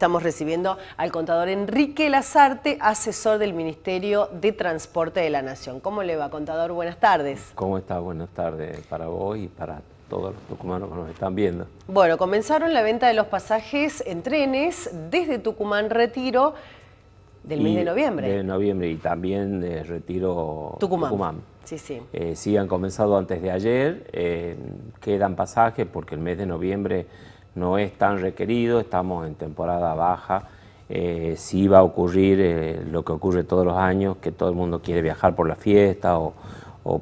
Estamos recibiendo al contador Enrique Lazarte, asesor del Ministerio de Transporte de la Nación. ¿Cómo le va, contador? Buenas tardes. ¿Cómo está? Buenas tardes para vos y para todos los tucumanos que nos están viendo. Bueno, comenzaron la venta de los pasajes en trenes desde Tucumán Retiro del mes de noviembre. De noviembre y también de Retiro Tucumán. Sí, sí. Eh, sí, han comenzado antes de ayer. Eh, quedan pasajes porque el mes de noviembre no es tan requerido, estamos en temporada baja, eh, si va a ocurrir eh, lo que ocurre todos los años, que todo el mundo quiere viajar por la fiesta o,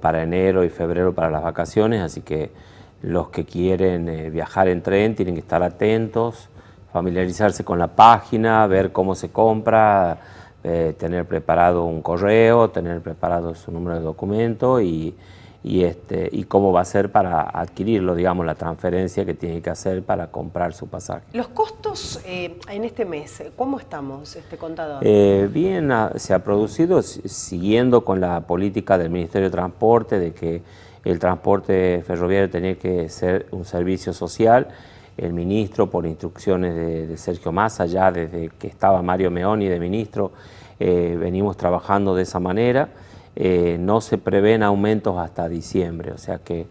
para enero y febrero para las vacaciones, así que los que quieren eh, viajar en tren tienen que estar atentos, familiarizarse con la página, ver cómo se compra, tener preparado un correo, tener preparado su número de documento y y, este, y cómo va a ser para adquirirlo, digamos, la transferencia que tiene que hacer para comprar su pasaje. Los costos eh, en este mes, ¿cómo estamos, este contador? Eh, bien, ah, se ha producido siguiendo con la política del Ministerio de Transporte de que el transporte ferroviario tenía que ser un servicio social. El ministro, por instrucciones de, Sergio Massa, ya desde que estaba Mario Meoni de ministro, eh, venimos trabajando de esa manera eh, no se prevén aumentos hasta diciembre, o sea que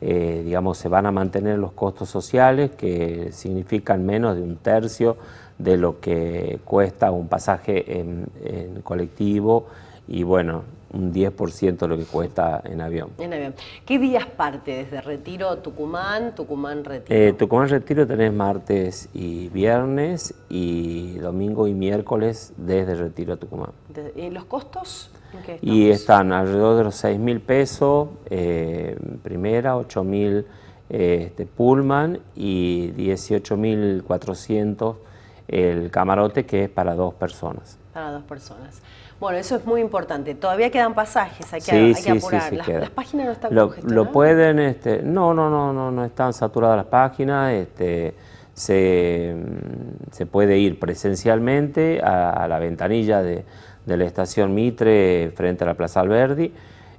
eh, digamos, se van a mantener los costos sociales que significan menos de un tercio de lo que cuesta un pasaje en, en colectivo y bueno, un 10% de lo que cuesta en avión. En avión. ¿Qué días parte desde Retiro, Tucumán, Tucumán, Retiro? Eh, Tucumán, Retiro tenés martes y viernes y domingo y miércoles desde Retiro a Tucumán. ¿Y los costos? y están alrededor de los 6 mil pesos, eh, primera, 8 mil este, Pullman y 18.400 el camarote que es para dos personas. Para dos personas. Bueno, eso es muy importante. Todavía quedan pasajes, hay que, hay que apurar. las, páginas no están lo, Lo pueden, este, no, no, no, no, no están saturadas las páginas. Este, se, mm, puede ir presencialmente a, la ventanilla de, de, la estación Mitre frente a la Plaza Alberdi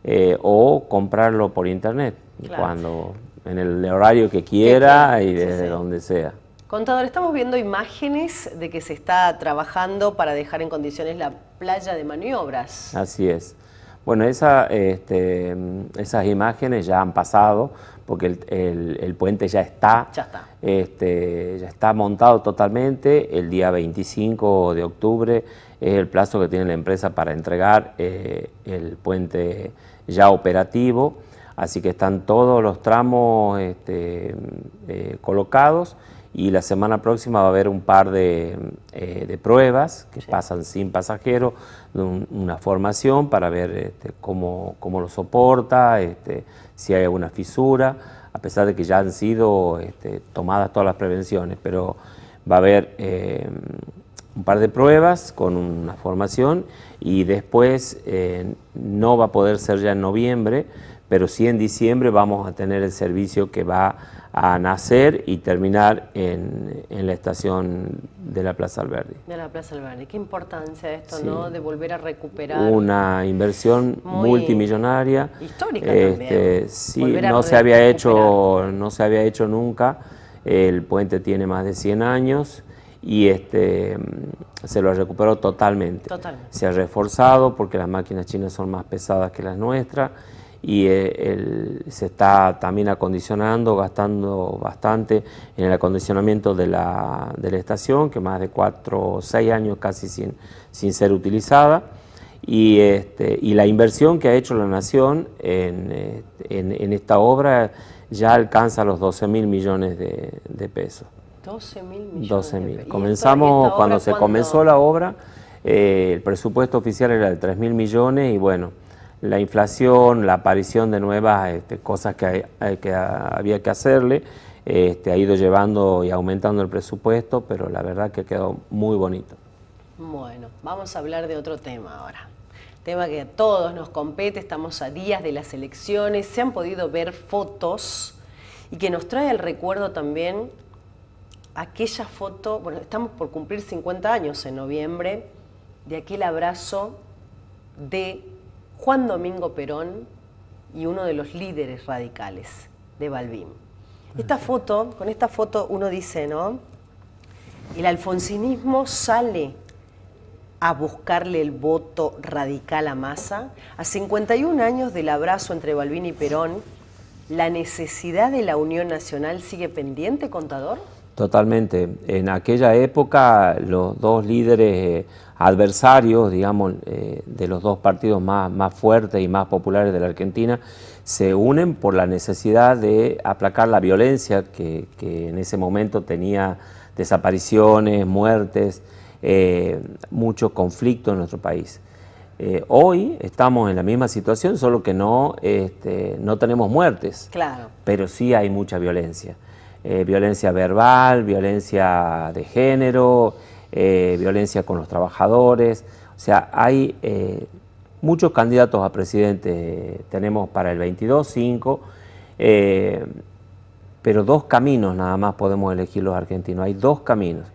eh, o comprarlo por internet cuando en el horario que quiera y desde donde sea. Contador, estamos viendo imágenes de que se está trabajando para dejar en condiciones la playa de maniobras. Así es. Bueno, este, esas imágenes ya han pasado porque el, puente ya está, ya está. Este, ya está montado totalmente. El día 25 de octubre es el plazo que tiene la empresa para entregar eh, el puente ya operativo. Así que están todos los tramos este, eh, colocados y la semana próxima va a haber un par de, eh, pruebas que pasan sin pasajero, una formación para ver este, cómo, lo soporta, este, si hay alguna fisura, a pesar de que ya han sido este, tomadas todas las prevenciones, pero va a haber eh, un par de pruebas con una formación y después eh, no va a poder ser ya en noviembre, pero sí en diciembre vamos a tener el servicio que va a nacer y terminar en, la estación de la Plaza Alberdi. De la Plaza Alberdi, qué importancia esto, De volver a recuperar. Una inversión multimillonaria. Histórica también. Este, no se, había hecho, no se había hecho nunca. El puente tiene más de 100 años y este se lo recuperó totalmente. totalmente. Se ha reforzado porque las máquinas chinas son más pesadas que las nuestras y eh, se está también acondicionando, gastando bastante en el acondicionamiento de la, estación, que más de 4 o 6 años casi sin, sin ser utilizada, y, este, y la inversión que ha hecho la Nación en, este, esta obra ya alcanza los 12 mil millones de, pesos. 12 mil millones. Comenzamos, cuando se comenzó la obra, eh, el presupuesto oficial era de 3 mil millones y bueno, la inflación, la aparición de nuevas este, cosas que, que había que hacerle, este, ha ido llevando y aumentando el presupuesto, pero la verdad que quedó muy bonito. Bueno, vamos a hablar de otro tema ahora. Tema que a todos nos compete, estamos a días de las elecciones, se han podido ver fotos y que nos trae el recuerdo también aquella foto, bueno, estamos por cumplir 50 años en noviembre, de aquel abrazo de Juan Domingo Perón y uno de los líderes radicales de Balbín. Esta foto, con esta foto uno dice, ¿no? El alfonsinismo sale a buscarle el voto radical a masa? A 51 años del abrazo entre Balbín y Perón, ¿la necesidad de la Unión Nacional sigue pendiente, contador? Totalmente. En aquella época los dos líderes eh, adversarios, digamos, eh, de los dos partidos más, fuertes y más populares de la Argentina, se unen por la necesidad de aplacar la violencia que, en ese momento tenía desapariciones, muertes, eh, mucho conflicto en nuestro país. hoy estamos en la misma situación, solo que no, este, no tenemos muertes, claro. pero sí hay mucha violencia. Eh, violencia verbal, violencia de género, eh, violencia con los trabajadores. O sea, hay eh, muchos candidatos a presidente, tenemos para el 22, 5, pero dos caminos nada más podemos elegir los argentinos, hay dos caminos.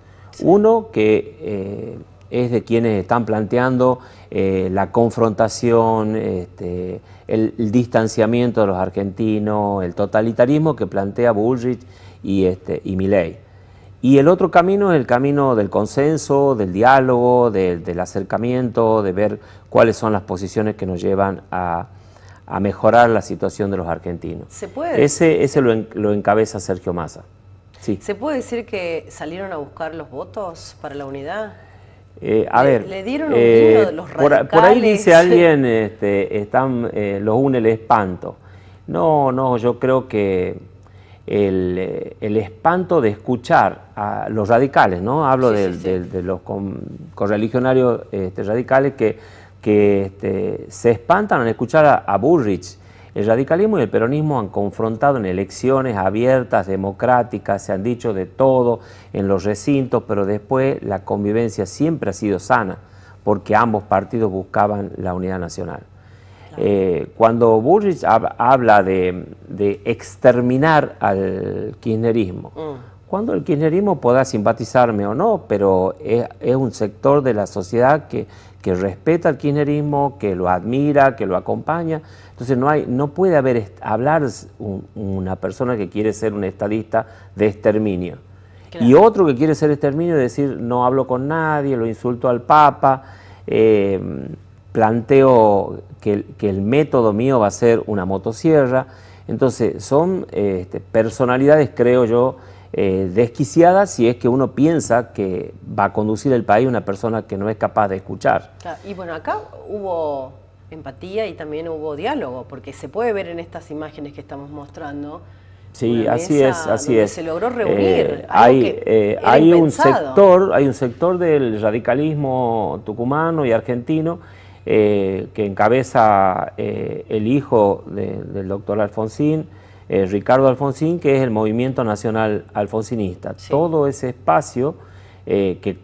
Uno que es de quienes están planteando la confrontación, este, el, distanciamiento de los argentinos, el totalitarismo que plantea Bullrich y, este, y ley Y el otro camino es el camino del consenso, del diálogo, del acercamiento, de ver cuáles son las posiciones que nos llevan a, mejorar la situación de los argentinos. puede? Ese, ese lo, encabeza Sergio Massa. Sí. ¿Se puede decir que salieron a buscar los votos para la unidad? Eh, a le, ver, le dieron un eh, de los radicales. Por, ahí dice alguien, este, están, eh, los une el espanto. No, no, yo creo que el, eh, el, espanto de escuchar a los radicales, ¿no? Hablo de, De, los correligionarios este, radicales que, que este, se espantan al escuchar a, a El radicalismo y el peronismo han confrontado en elecciones abiertas, democráticas, se han dicho de todo en los recintos, pero después la convivencia siempre ha sido sana, porque ambos partidos buscaban la unidad nacional. Eh, cuando Bullrich habla de, exterminar al kirchnerismo, mm. cuando el kirchnerismo pueda simpatizarme o no, pero es, un sector de la sociedad que, respeta al kirchnerismo, que lo admira, que lo acompaña. Entonces no, hay, no puede haber hablar una persona que quiere ser un estadista de exterminio. Y otro que quiere ser exterminio es decir, no hablo con nadie, lo insulto al Papa. Eh, planteo que, el método mío va a ser una motosierra. Entonces, son este, personalidades, creo yo, eh, desquiciadas si es que uno piensa que va a conducir el país una persona que no es capaz de escuchar. Ah, y bueno, acá hubo empatía y también hubo diálogo, porque se puede ver en estas imágenes que estamos mostrando. Sí, así es, así es. Se logró reunir. Eh, hay, eh, hay un sector, hay un sector del radicalismo tucumano y argentino eh, que encabeza eh, el hijo del doctor Alfonsín, eh, Ricardo Alfonsín, que es el Movimiento Nacional Alfonsinista. Todo ese espacio que,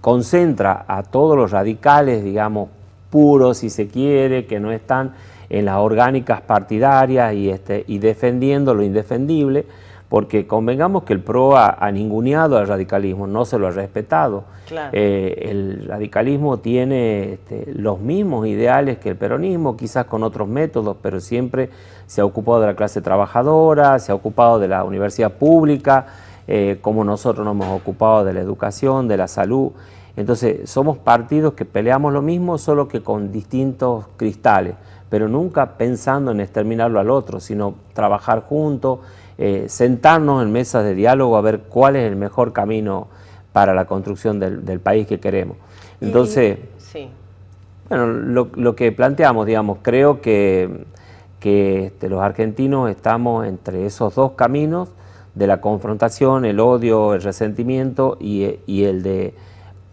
concentra a todos los radicales, digamos, puros, si se quiere, que no están en las orgánicas partidarias y este, defendiendo lo indefendible, porque convengamos que el PRO ha, ninguneado al radicalismo, no se lo ha respetado. Eh, el radicalismo tiene este, los mismos ideales que el peronismo, quizás con otros métodos, pero siempre se ha ocupado de la clase trabajadora, se ha ocupado de la universidad pública, eh, como nosotros nos hemos ocupado de la educación, de la salud. Entonces, somos partidos que peleamos lo mismo, solo que con distintos cristales, pero nunca pensando en exterminarlo al otro, sino trabajar juntos eh, sentarnos en mesas de diálogo a ver cuál es el mejor camino para la construcción del, país que queremos. Entonces, bueno, lo, que planteamos, digamos, creo que, que este, los argentinos estamos entre esos dos caminos de la confrontación, el odio, el resentimiento y, eh, el de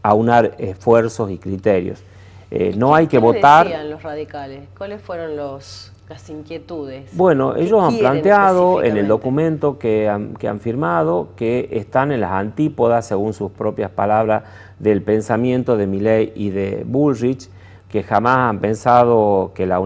aunar esfuerzos y criterios. Eh, no hay que votar. decían los radicales? ¿Cuáles fueron los inquietudes. Bueno, ellos han planteado en el documento que han, que han firmado que están en las antípodas, según sus propias palabras, del pensamiento de Milley y de Bullrich, que jamás han pensado que, la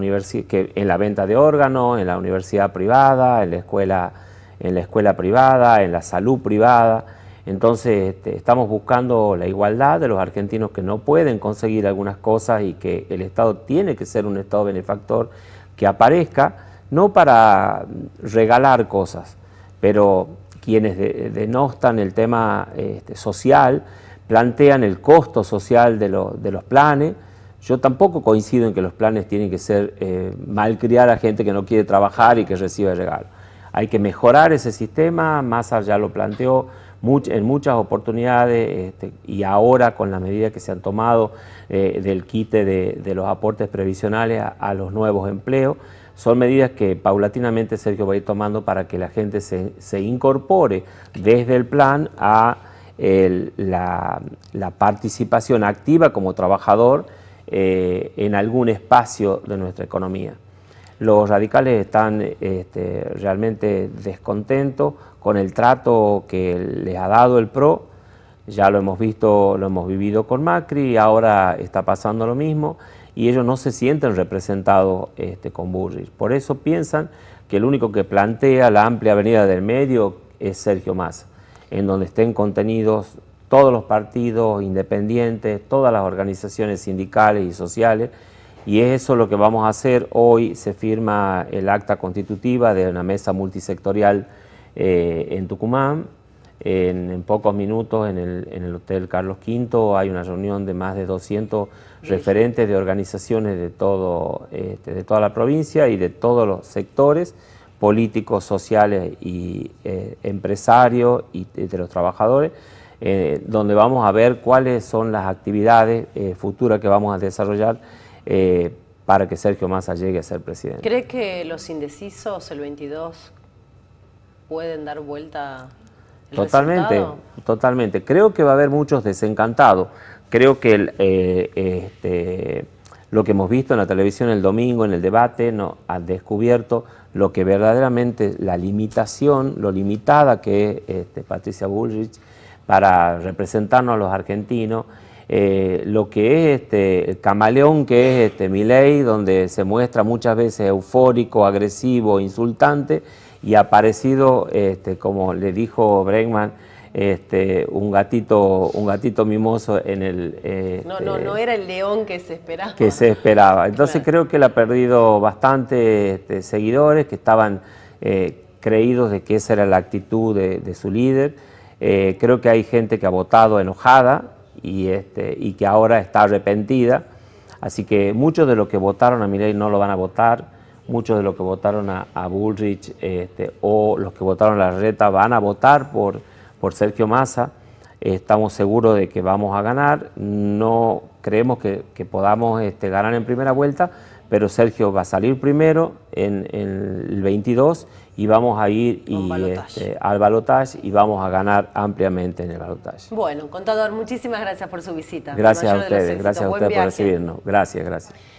que en la venta de órganos, en la universidad privada, en la escuela, en la escuela privada, en la salud privada. Entonces este, estamos buscando la igualdad de los argentinos que no pueden conseguir algunas cosas y que el Estado tiene que ser un Estado benefactor que aparezca, no para regalar cosas, pero quienes denostan el tema este, social, plantean el costo social de, los planes. Yo tampoco coincido en que los planes tienen que ser eh, malcriar a gente que no quiere trabajar y que recibe regalo. Hay que mejorar ese sistema, Massa ya lo planteó, en muchas oportunidades este, y ahora con las medidas que se han tomado eh, del quite de, los aportes previsionales a, los nuevos empleos, son medidas que paulatinamente Sergio va a ir tomando para que la gente se, se incorpore desde el plan a la, participación activa como trabajador eh, en algún espacio de nuestra economía los radicales están este, realmente descontentos con el trato que les ha dado el PRO, ya lo hemos visto, lo hemos vivido con Macri, ahora está pasando lo mismo y ellos no se sienten representados este, con Burris. Por eso piensan que el único que plantea la amplia avenida del medio es Sergio Massa, en donde estén contenidos todos los partidos independientes, todas las organizaciones sindicales y sociales, y es eso lo que vamos a hacer. Hoy se firma el acta constitutiva de una mesa multisectorial eh, en Tucumán. En, pocos minutos en el, Hotel Carlos V hay una reunión de más de 200 referentes de organizaciones de, todo, este, de toda la provincia y de todos los sectores políticos, sociales y eh, empresarios y de los trabajadores, eh, donde vamos a ver cuáles son las actividades futuras que vamos a desarrollar eh, para que Sergio Massa llegue a ser presidente. ¿Cree que los indecisos el 22 pueden dar vuelta? totalmente, resultado? totalmente. Creo que va a haber muchos desencantados. Creo que eh, este, lo que hemos visto en la televisión el domingo, en el debate, no, ha descubierto lo que verdaderamente la limitación, lo limitada que es este, Patricia Bullrich para representarnos a los argentinos eh, lo que es este, el camaleón que es este Miley, donde se muestra muchas veces eufórico, agresivo, insultante, y ha parecido, este, como le dijo Bregman, este, un gatito, un gatito mimoso en el. Este, no, no, no era el león que se esperaba. Que se esperaba. Entonces creo que él ha perdido bastante seguidores que estaban eh, creídos de que esa era la actitud de, su líder. Eh, creo que hay gente que ha votado enojada, y, este, y que ahora está arrepentida. Así que muchos de los que votaron a Milei no lo van a votar, muchos de los que votaron a, Bullrich este, o los que votaron a la reta van a votar por, por Sergio Massa. Estamos seguros de que vamos a ganar, no creemos que, podamos este, ganar en primera vuelta, pero Sergio va a salir primero en, el 22 y vamos a ir y, este, al balotaje y vamos a ganar ampliamente en el balotaje. Bueno, contador, muchísimas gracias por su visita. Gracias a ustedes, gracias a ustedes por recibirnos. Gracias, gracias.